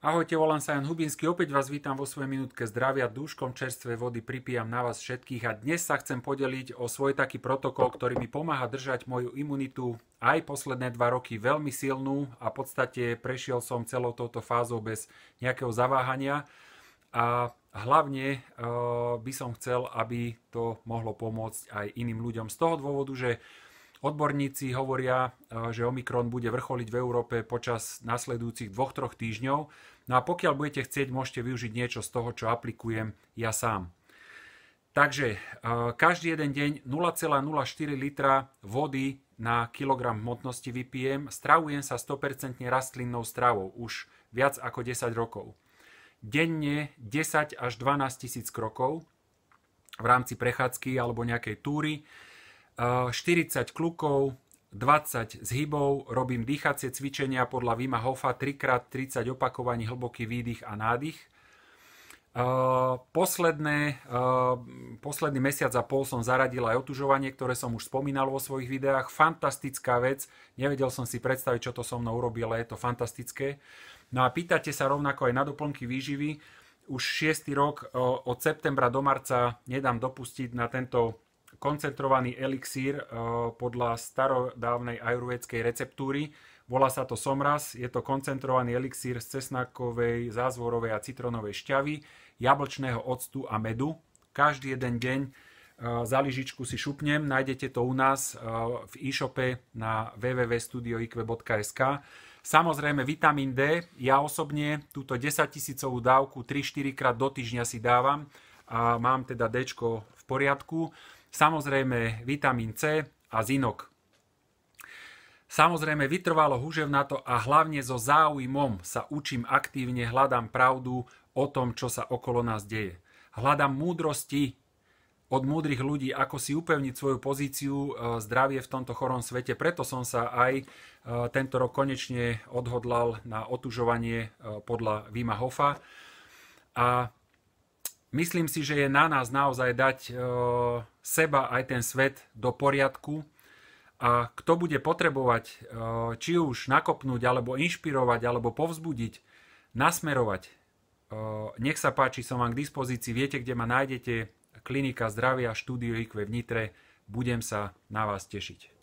Ahojte, volám sa Jan Hubinský, opäť vás vítam vo svojej minútke zdravia. Dúškom čerstvej vody pripijam na vás všetkých a dnes sa chcem podeliť o svoj taký protokol, ktorý mi pomáha držať moju imunitu aj posledné dva roky veľmi silnú a v podstate prešiel som celou touto fázou bez nejakého zaváhania a hlavne eh, by som chcel, aby to mohlo pomôcť aj iným ľuďom z toho dôvodu, že Odborníci hovoria, e, že Omikron bude vrcholiť v Európe počas nasledujúcich 2-3 týždňov. No a pokiaľ budete chcieť, môžete využiť niečo z toho, čo aplikujem ja sám. Takže e, každý jeden deň 0,04 litra vody na kilogram hmotnosti vypijem. Stravujem sa 100% rastlinnou stravou už viac ako 10 rokov. Denne 10 až 12 tisíc krokov v rámci prechádzky alebo nejakej túry 40 klukov, 20 zhybov, robím dýchacie cvičenia podľa Vima Hofa 3x30 opakovaní hlboký výdych a nádych. Posledné, posledný mesiac a pol som zaradil aj otužovanie, ktoré som už spomínal vo svojich videách. Fantastická vec, nevedel som si predstaviť, čo to so mnou ale je to fantastické. No a pýtate sa rovnako aj na doplnky výživy. Už 6. rok od septembra do marca nedám dopustiť na tento koncentrovaný elixír e, podľa starodávnej ajurvedskej receptúry. Volá sa to somras, je to koncentrovaný elixír z cesnakovej, zázvorovej a citronovej šťavy, jablčného octu a medu. Každý jeden deň e, za lyžičku si šupnem, nájdete to u nás e, v e-shope na www.studioikve.sk. Samozrejme vitamín D, ja osobne túto 10 tisícovú dávku 3-4 krát do týždňa si dávam a mám teda D v poriadku samozrejme vitamín C a zinok. Samozrejme, vytrvalo húžev na to a hlavne so záujmom sa učím aktívne, hľadám pravdu o tom, čo sa okolo nás deje. Hľadám múdrosti od múdrych ľudí, ako si upevniť svoju pozíciu e, zdravie v tomto chorom svete. Preto som sa aj e, tento rok konečne odhodlal na otužovanie e, podľa Vima Hofa. A myslím si, že je na nás naozaj dať e, seba aj ten svet do poriadku a kto bude potrebovať e, či už nakopnúť, alebo inšpirovať, alebo povzbudiť, nasmerovať, e, nech sa páči, som vám k dispozícii, viete, kde ma nájdete, klinika zdravia, štúdio IQ v Nitre, budem sa na vás tešiť.